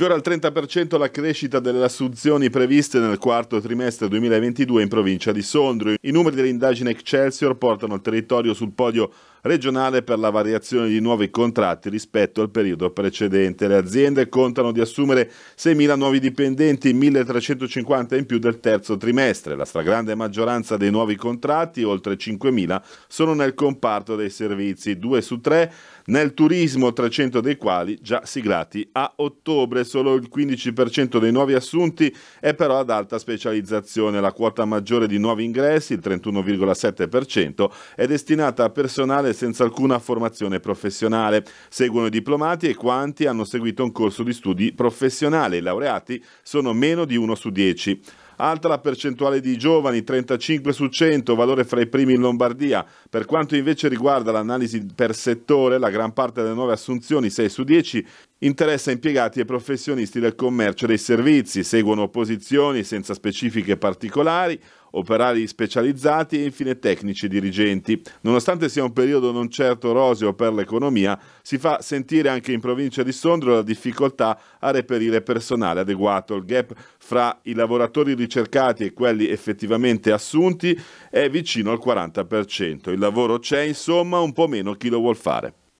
Sfiora al 30% la crescita delle assunzioni previste nel quarto trimestre 2022 in provincia di Sondrio. I numeri dell'indagine Excelsior portano il territorio sul podio regionale per la variazione di nuovi contratti rispetto al periodo precedente. Le aziende contano di assumere 6.000 nuovi dipendenti, 1.350 in più del terzo trimestre. La stragrande maggioranza dei nuovi contratti, oltre 5.000, sono nel comparto dei servizi, Due su tre nel turismo 300 dei quali già siglati a ottobre. Solo il 15% dei nuovi assunti è però ad alta specializzazione. La quota maggiore di nuovi ingressi, il 31,7%, è destinata a personale senza alcuna formazione professionale. Seguono i diplomati e quanti hanno seguito un corso di studi professionale. I laureati sono meno di 1 su 10. Alta la percentuale di giovani, 35 su 100, valore fra i primi in Lombardia. Per quanto invece riguarda l'analisi per settore, la gran parte delle nuove assunzioni, 6 su 10, interessa impiegati e professionisti del commercio e dei servizi. Seguono posizioni senza specifiche particolari, operari specializzati e infine tecnici dirigenti. Nonostante sia un periodo non certo roseo per l'economia, si fa sentire anche in provincia di Sondrio la difficoltà a reperire personale adeguato. Il gap fra i lavoratori ricercati e quelli effettivamente assunti è vicino al 40%. Il lavoro c'è, insomma, un po' meno chi lo vuol fare.